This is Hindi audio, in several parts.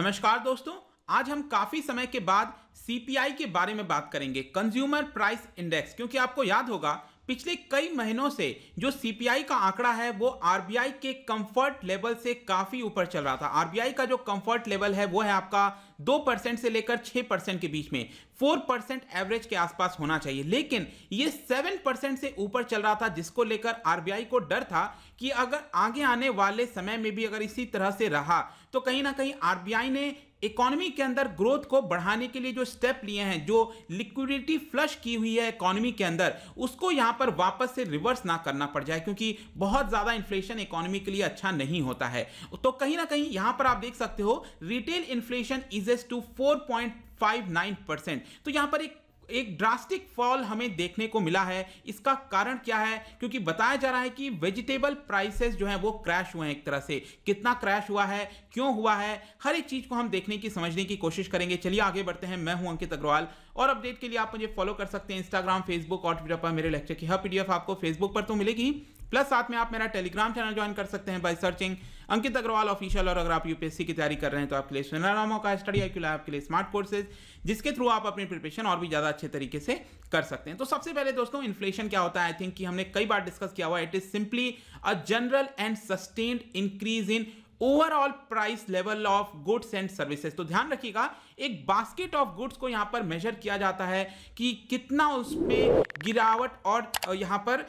नमस्कार दोस्तों आज हम काफ़ी समय के बाद सीपीआई के बारे में बात करेंगे कंज्यूमर प्राइस इंडेक्स क्योंकि आपको याद होगा पिछले कई महीनों से जो सीपीआई का आंकड़ा है वो आरबीआई के कंफर्ट लेवल से काफी ऊपर चल रहा था आरबीआई का जो कंफर्ट लेवल है वो है आपका दो परसेंट से लेकर छह परसेंट के बीच में फोर परसेंट एवरेज के आसपास होना चाहिए लेकिन ये सेवन परसेंट से ऊपर चल रहा था जिसको लेकर आरबीआई को डर था कि अगर आगे आने वाले समय में भी अगर इसी तरह से रहा तो कहीं ना कहीं आरबीआई ने इकोनॉमी के अंदर ग्रोथ को बढ़ाने के लिए जो स्टेप लिए हैं जो लिक्विडिटी फ्लश की हुई है इकोनॉमी के अंदर उसको यहां पर वापस से रिवर्स ना करना पड़ जाए क्योंकि बहुत ज़्यादा इन्फ्लेशन इकोनॉमी के लिए अच्छा नहीं होता है तो कहीं ना कहीं यहां पर आप देख सकते हो retail inflation eases to four five nine percent तो यहां पर एक एक ड्रास्टिक फॉल हमें देखने को मिला है इसका कारण क्या है क्योंकि बताया जा रहा है कि वेजिटेबल प्राइसेस जो हैं वो क्रैश हुए हैं एक तरह से कितना क्रैश हुआ है क्यों हुआ है हर एक चीज़ को हम देखने की समझने की कोशिश करेंगे चलिए आगे बढ़ते हैं मैं हूं अंकित अग्रवाल और अपडेट के लिए आप मुझे फॉलो कर सकते हैं इंस्टाग्राम फेसबुक और ट्विटर पर मेरे लेक्चर की हर पीडीएफ आपको फेसबुक पर तो मिलेगी प्लस साथ में आप मेरा टेलीग्राम चैनल ज्वाइन कर सकते हैं by searching Ankit Agrawal official और अगर आप यूपीएससी की तैयारी कर रहे हैं तो आपके लिए सुनहरा मौका स्टडी आई आपके लिए स्मार्ट कोर्सेज जिसके थ्रू आप अपनी प्रिपरेशन और भी ज़्यादा अच्छे तरीके से कर सकते हैं तो सबसे पहले दोस्तों इन्फ्लेशन क्या होता है आई थिंक कि हमने कई बार डिस्कस किया हुआ it is simply a general and sustained increase in overall price level of goods and services तो ध्यान रखिएगा एक बास्केट ऑफ गुड्स को यहाँ पर मेजर किया जाता है कि कितना उसमें गिरावट और यहाँ पर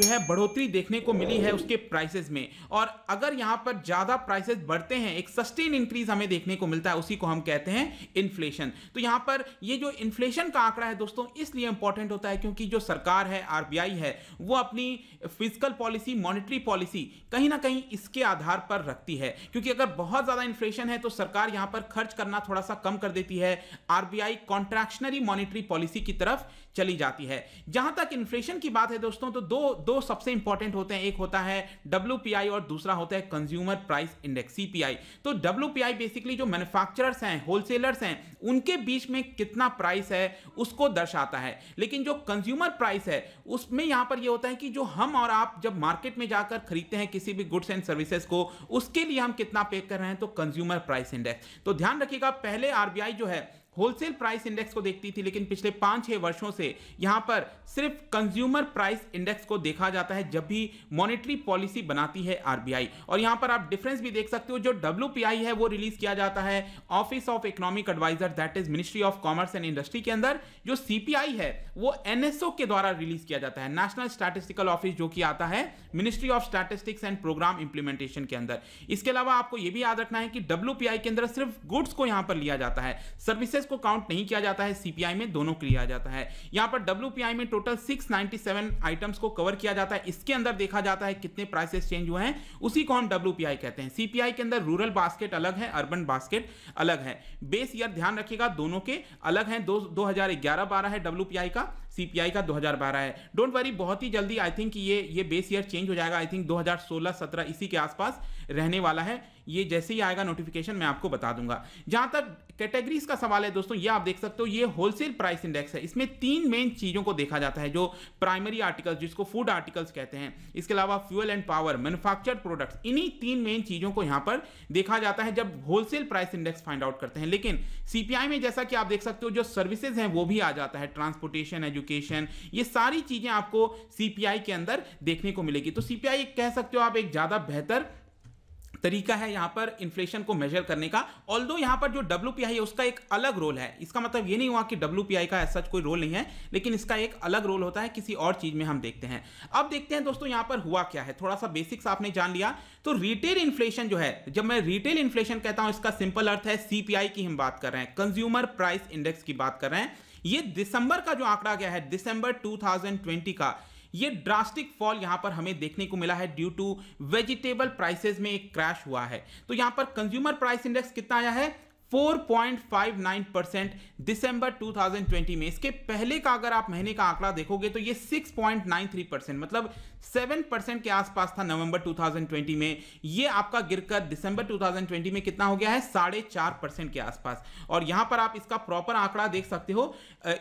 जो है बढ़ोतरी देखने को मिली है उसके प्राइसेस में और अगर यहाँ पर ज़्यादा प्राइसेस बढ़ते हैं एक सस्टेन इंक्रीज हमें देखने को मिलता है उसी को हम कहते हैं इन्फ्लेशन तो यहाँ पर ये जो इन्फ्लेशन का आंकड़ा है दोस्तों इसलिए इंपॉर्टेंट होता है क्योंकि जो सरकार है आरबीआई है वो अपनी फिजिकल पॉलिसी मॉनिटरी पॉलिसी कहीं ना कहीं इसके आधार पर रखती है क्योंकि अगर बहुत ज़्यादा इन्फ्लेशन है तो सरकार यहाँ पर खर्च करना थोड़ा सा कम कर देती है आरबीआई कॉन्ट्रैक्शनरी मॉनिटरी पॉलिसी की तरफ चली जाती है जहां तक इन्फ्लेशन की बात है दोस्तों तो दो दो सबसे इंपॉर्टेंट होते हैं एक होता है डब्ल्यू और दूसरा होता है कंज्यूमर प्राइस इंडेक्स सीपीआई तो डब्ल्यू बेसिकली जो मैन्युफैक्चरर्स हैं होलसेलर्स हैं उनके बीच में कितना प्राइस है उसको दर्शाता है लेकिन जो कंज्यूमर प्राइस है उसमें यहां पर यह होता है कि जो हम और आप जब मार्केट में जाकर खरीदते हैं किसी भी गुड्स एंड सर्विसेज को उसके लिए हम कितना पे कर रहे हैं तो कंज्यूमर प्राइस इंडेक्स तो ध्यान रखिएगा पहले आरबीआई सीबीआई जो है होलसेल प्राइस इंडेक्स को देखती थी लेकिन पिछले पाँच छः वर्षों से यहाँ पर सिर्फ कंज्यूमर प्राइस इंडेक्स को देखा जाता है जब भी मॉनेटरी पॉलिसी बनाती है आरबीआई और यहाँ पर आप डिफरेंस भी देख सकते हो जो डब्ल्यू है वो रिलीज किया जाता है office of economic adviser that is ministry of commerce and industry के अंदर जो सीपीआई है वो एनएसओ के द्वारा रिलीज किया जाता है नेशनल स्टैटिस्टिकल ऑफिस जो कि आता है ministry of statistics and programme implementation के अंदर इसके अलावा आपको यह भी याद रखना है कि डब्ल्यू के अंदर सिर्फ गुड्स को यहां पर लिया जाता है सर्विसेज कांग्रेस को काउंट नहीं किया जाता है सीपीआई में दोनों को लिया जाता है यहां पर डब्ल्यू में टोटल 697 आइटम्स को कवर किया जाता है इसके अंदर देखा जाता है कितने प्राइसेस चेंज हुए हैं उसी को हम डब्ल्यू कहते हैं सीपीआई के अंदर रूरल बास्केट अलग है अर्बन बास्केट अलग है बेस ईयर ध्यान रखिएगा दोनों के अलग हैं दो हजार ग्यारह बारह है डब्ल्यू का सीपीआई का 2012 है डोंट वरी बहुत ही जल्दी आई थिंक ये ये बेस ईयर चेंज हो जाएगा आई थिंक 2016-17 इसी के आसपास रहने वाला है ये जैसे ही आएगा नोटिफिकेशन मैं आपको बता दूंगा जहां तक कैटेगरीज का सवाल है दोस्तों ये आप देख सकते हो ये होलसेल प्राइस इंडेक्स है इसमें तीन मेन चीज़ों को देखा जाता है जो प्राइमरी आर्टिकल्स जिसको फूड आर्टिकल्स कहते हैं इसके अलावा fuel and power manufactured products इन्हीं तीन मेन चीज़ों को यहां पर देखा जाता है जब wholesale price index find out करते हैं लेकिन सीपीआई में जैसा कि आप देख सकते हो जो सर्विसेज हैं वो भी आ जाता है ट्रांसपोर्टेशन एजुकेशन एजुकेशन ये सारी चीज़ें आपको सीपीआई के अंदर देखने को मिलेगी तो सीपीआई कह सकते हो आप एक ज़्यादा बेहतर तरीका है यहाँ पर इन्फ्लेशन को मेजर करने का ऑल दो यहाँ पर जो डब्ल्यू है उसका एक अलग रोल है इसका मतलब ये नहीं हुआ कि डब्ल्यू का ऐसा कोई रोल नहीं है लेकिन इसका एक अलग रोल होता है किसी और चीज़ में हम देखते हैं अब देखते हैं दोस्तों यहाँ पर हुआ क्या है थोड़ा सा बेसिक्स आपने जान लिया तो रिटेल इन्फ्लेशन जो है जब मैं रिटेल इन्फ्लेशन कहता हूँ इसका सिंपल अर्थ है सीपीआई की हम बात कर रहे हैं कंज्यूमर प्राइस इंडेक्स की बात कर रहे हैं ये दिसंबर का जो आंकड़ा गया है दिसंबर 2020 का ये ड्रास्टिक फॉल यहां पर हमें देखने को मिला है ड्यू टू वेजिटेबल प्राइसेस में एक क्रैश हुआ है तो यहां पर कंज्यूमर प्राइस इंडेक्स कितना आया है 4.59 परसेंट दिसंबर 2020 में इसके पहले का अगर आप महीने का आंकड़ा देखोगे तो ये 6.93 परसेंट मतलब 7 परसेंट के आसपास था नवंबर 2020 में ये आपका गिरकर दिसंबर 2020 में कितना हो गया है साढ़े चार परसेंट के आसपास और यहां पर आप इसका प्रॉपर आंकड़ा देख सकते हो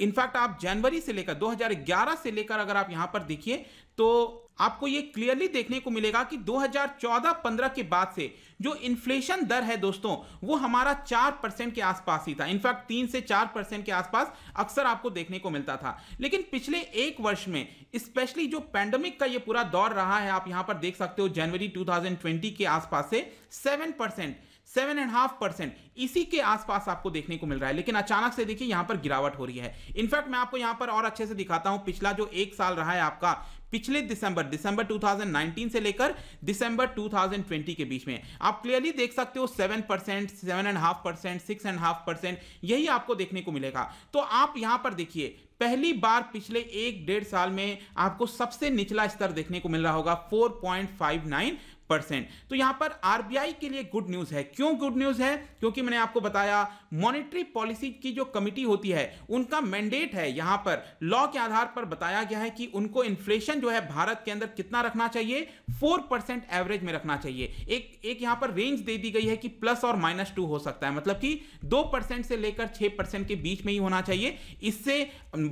इनफैक्ट आप जनवरी से लेकर 2011 से लेकर अगर आप यहां पर देखिए तो आपको ये क्लियरली देखने को मिलेगा कि 2014-15 के बाद से जो इन्फ्लेशन दर है दोस्तों वो हमारा 4 परसेंट के आसपास ही था इनफैक्ट 3 से 4 परसेंट के आसपास अक्सर आपको देखने को मिलता था लेकिन पिछले एक वर्ष में स्पेशली जो पैंडमिक का ये पूरा दौर रहा है आप यहां पर देख सकते हो जनवरी 2020 के आसपास से 7 percent seven and half percent इसी के आसपास आपको देखने को मिल रहा है लेकिन अचानक से देखिए यहां पर गिरावट हो रही है इनफैक्ट मैं आपको यहां पर और अच्छे से दिखाता हूं पिछला जो एक साल रहा है आपका पिछले दिसंबर दिसंबर 2019 से लेकर दिसंबर 2020 के बीच में आप क्लियरली देख सकते हो seven percent seven and half percent six and half percent यही आपको देखने को मिलेगा तो आप यहां पर देखिए पहली बार पिछले एक डेढ़ साल में आपको सबसे निचला स्तर देखने को मिल रहा होगा 4.59 परसेंट तो यहां पर आरबीआई के लिए गुड न्यूज़ है क्यों गुड न्यूज़ है क्योंकि मैंने आपको बताया मॉनेटरी पॉलिसी की जो कमिटी होती है उनका मैंडेट है यहां पर लॉ के आधार पर बताया गया है कि उनको इन्फ्लेशन जो है भारत के अंदर कितना रखना चाहिए फोर परसेंट एवरेज में रखना चाहिए एक एक यहां पर रेंज दे दी गई है कि प्लस और माइनस टू हो सकता है मतलब कि दो परसेंट से लेकर छह परसेंट के बीच में ही होना चाहिए इससे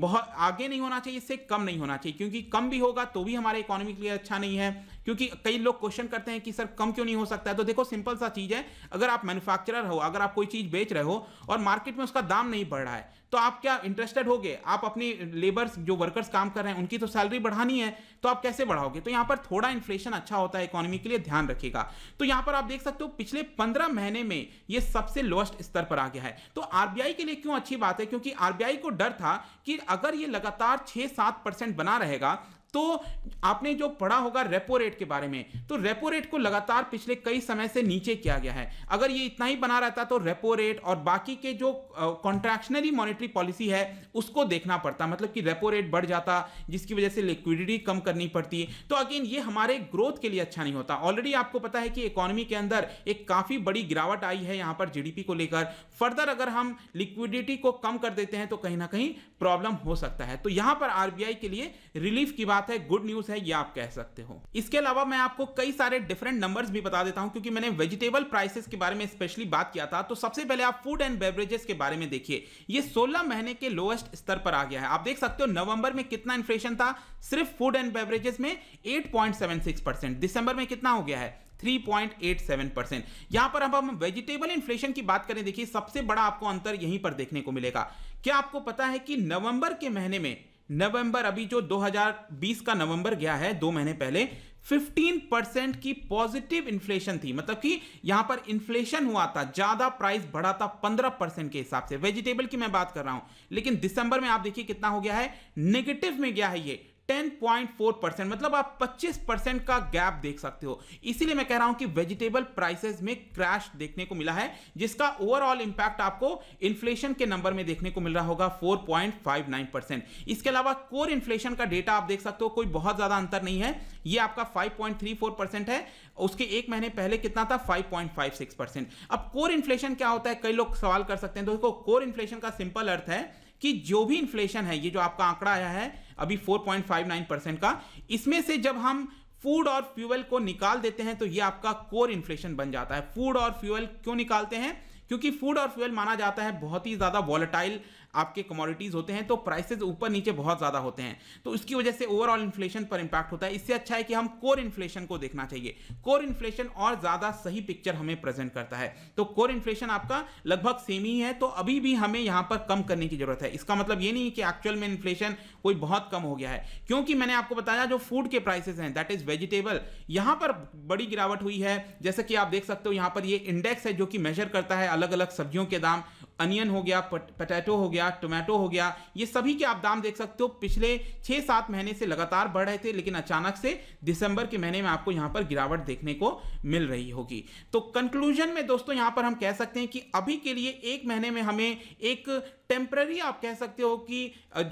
बहुत आगे नहीं होना चाहिए इससे कम नहीं होना चाहिए क्योंकि कम भी होगा तो भी हमारे इकोनॉमी के लिए अच्छा नहीं है क्योंकि कई लोग क्वेश्चन करते हैं कहते हैं कि सर कम क्यों नहीं हो सकता है तो देखो सिंपल सा चीज़ है अगर आप मैन्युफैक्चरर हो अगर आप कोई चीज़ बेच रहे हो और मार्केट में उसका दाम नहीं बढ़ रहा है तो आप क्या इंटरेस्टेड हो गए आप अपनी लेबर्स जो वर्कर्स काम कर रहे हैं उनकी तो सैलरी बढ़ानी है तो आप कैसे बढ़ाओगे तो यहां पर थोड़ा इन्फ्लेशन अच्छा होता है इकोनॉमी के लिए ध्यान रखेगा तो यहां पर आप देख सकते हो पिछले पंद्रह महीने में ये सबसे लोएस्ट स्तर पर आ गया है तो आरबीआई के लिए क्यों अच्छी बात है क्योंकि आरबीआई को डर था कि अगर ये लगातार छह सात परसेंट बना रहेगा तो आपने जो पढ़ा होगा रेपो रेट के बारे में तो रेपो रेट को लगातार पिछले कई समय से नीचे किया गया है अगर ये इतना ही बना रहता तो रेपो रेट और बाकी के जो कॉन्ट्रैक्शनरी मॉनेटरी पॉलिसी है उसको देखना पड़ता मतलब कि रेपो रेट बढ़ जाता जिसकी वजह से लिक्विडिटी कम करनी पड़ती तो अगेन ये हमारे ग्रोथ के लिए अच्छा नहीं होता ऑलरेडी आपको पता है कि इकोनॉमी के अंदर एक काफ़ी बड़ी गिरावट आई है यहाँ पर जीडीपी को लेकर फर्दर अगर हम लिक्विडिटी को कम कर देते हैं तो कहीं ना कहीं प्रॉब्लम हो सकता है तो यहाँ पर आरबीआई के लिए रिलीफ की बात बात है गुड न्यूज है ये आप कह सकते हो इसके अलावा मैं आपको कई सारे डिफरेंट नंबर्स भी बता देता हूं क्योंकि मैंने वेजिटेबल प्राइसेस के बारे में स्पेशली बात किया था तो सबसे पहले आप फूड एंड बेवरेजेस के बारे में देखिए ये 16 महीने के लोएस्ट स्तर पर आ गया है आप देख सकते हो नवंबर में कितना इन्फ्लेशन था सिर्फ फूड एंड बेवरेजेस में एट दिसंबर में कितना हो गया है 3.87 परसेंट यहां पर अब हम वेजिटेबल इन्फ्लेशन की बात करें देखिए सबसे बड़ा आपको अंतर यहीं पर देखने को मिलेगा क्या आपको पता है कि नवंबर के महीने में नवंबर अभी जो 2020 का नवंबर गया है दो महीने पहले 15 परसेंट की पॉजिटिव इन्फ्लेशन थी मतलब कि यहां पर इन्फ्लेशन हुआ था ज्यादा प्राइस बढ़ा था 15 परसेंट के हिसाब से वेजिटेबल की मैं बात कर रहा हूं लेकिन दिसंबर में आप देखिए कितना हो गया है नेगेटिव में गया है ये 10.4 परसेंट मतलब आप 25 परसेंट का गैप देख सकते हो इसीलिए मैं कह रहा हूं कि वेजिटेबल प्राइसेस में क्रैश देखने को मिला है जिसका ओवरऑल इंपैक्ट आपको इन्फ्लेशन के नंबर में देखने को मिल रहा होगा 4.59 परसेंट इसके अलावा कोर इन्फ्लेशन का डेटा आप देख सकते हो कोई बहुत ज्यादा अंतर नहीं है ये आपका 5.34 परसेंट है उसके एक महीने पहले कितना था 5.56 परसेंट अब कोर इन्फ्लेशन क्या होता है कई लोग सवाल कर सकते हैं तो देखो कोर इन्फ्लेशन का सिंपल अर्थ है कि जो भी इन्फ्लेशन है ये जो आपका आंकड़ा आया है अभी 4.59 परसेंट का इसमें से जब हम फूड और फ्यूल को निकाल देते हैं तो ये आपका कोर इन्फ्लेशन बन जाता है फूड और फ्यूल क्यों निकालते हैं क्योंकि फूड और फ्यूल माना जाता है बहुत ही ज़्यादा वॉलेटाइल आपके कमोडिटीज़ होते हैं तो प्राइसेज ऊपर नीचे बहुत ज़्यादा होते हैं तो इसकी वजह से ओवरऑल इन्फ्लेशन पर इंपैक्ट होता है इससे अच्छा है कि हम कोर इन्फ्लेशन को देखना चाहिए कोर इन्फ्लेशन और ज़्यादा सही पिक्चर हमें प्रेजेंट करता है तो कोर इन्फ्लेशन आपका लगभग सेम ही है तो अभी भी हमें यहाँ पर कम करने की ज़रूरत है इसका मतलब ये नहीं कि एक्चुअल में इन्फ्लेशन कोई बहुत कम हो गया है क्योंकि मैंने आपको बताया जो फूड के प्राइसेस हैं दैट इज वेजिटेबल यहां पर बड़ी गिरावट हुई है जैसे कि आप देख सकते हो यहां पर ये इंडेक्स है जो कि मेजर करता है अलग अलग सब्जियों के दाम अनियन हो गया पटैटो हो गया टोमेटो हो गया ये सभी के आप दाम देख सकते हो पिछले छः सात महीने से लगातार बढ़ रहे थे लेकिन अचानक से दिसंबर के महीने में आपको यहाँ पर गिरावट देखने को मिल रही होगी तो कंक्लूजन में दोस्तों यहाँ पर हम कह सकते हैं कि अभी के लिए एक महीने में हमें एक टेम्प्ररी आप कह सकते हो कि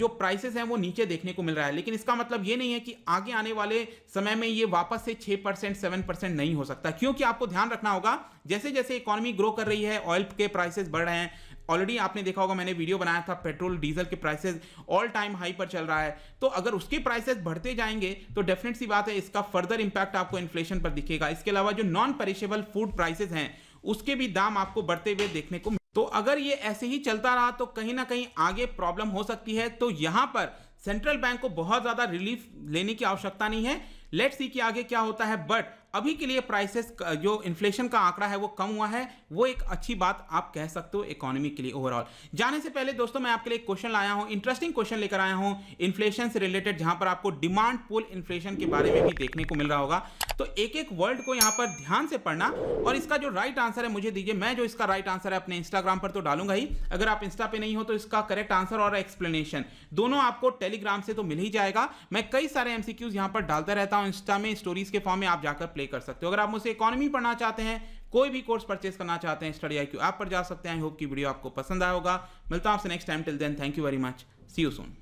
जो प्राइसेस हैं वो नीचे देखने को मिल रहा है लेकिन इसका मतलब ये नहीं है कि आगे आने वाले समय में ये वापस से 6 परसेंट सेवन परसेंट नहीं हो सकता क्योंकि आपको ध्यान रखना होगा जैसे जैसे इकोनॉमी ग्रो कर रही है ऑयल के प्राइसेस बढ़ रहे हैं ऑलरेडी आपने देखा होगा मैंने वीडियो बनाया था पेट्रोल डीजल के प्राइसेस ऑल टाइम हाई पर चल रहा है तो अगर उसके प्राइसेस बढ़ते जाएंगे तो डेफिनेट सी बात है इसका फर्दर इंपैक्ट आपको इन्फ्लेशन पर दिखेगा इसके अलावा जो नॉन परिशेबल फूड प्राइसेस हैं उसके भी दाम आपको बढ़ते हुए देखने को तो अगर ये ऐसे ही चलता रहा तो कहीं ना कहीं आगे प्रॉब्लम हो सकती है तो यहां पर सेंट्रल बैंक को बहुत ज्यादा रिलीफ लेने की आवश्यकता नहीं है लेट्स सी कि आगे क्या होता है बट अभी के लिए प्राइसेस जो इन्फ्लेशन का आंकड़ा है वो कम हुआ है वो एक अच्छी बात आप कह सकते हो इकोनॉमी के लिए ओवरऑल जाने से पहले दोस्तों मैं आपके लिए क्वेश्चन लाया हूं इंटरेस्टिंग क्वेश्चन लेकर आया हूं इन्फ्लेशन से रिलेटेड जहां पर आपको डिमांड पुल इन्फ्लेशन के बारे में भी देखने को मिल रहा होगा तो एक एक वर्ड को यहां पर ध्यान से पढ़ना और इसका जो राइट आंसर है मुझे दीजिए मैं जो इसका राइट आंसर है अपने इंस्टाग्राम पर तो डालूंगा ही अगर आप इंस्टा पे नहीं हो तो इसका करेक्ट आंसर और एक्सप्लेनेशन दोनों आपको टेलीग्राम से तो मिल ही जाएगा मैं कई सारे एमसीक्यूज यहां पर डालता रहता हूं इंस्टा में स्टोरीज के फॉर्म में आप जाकर प्ले कर सकते हो अगर आप मुझसे इकोनॉमी पढ़ना चाहते हैं कोई भी कोर्स परचेस करना चाहते हैं स्टडी आई क्यू ऐप पर जा सकते हैं आई होप की वीडियो आपको पसंद आया होगा मिलता हूं आपसे next time till then thank you very much see you soon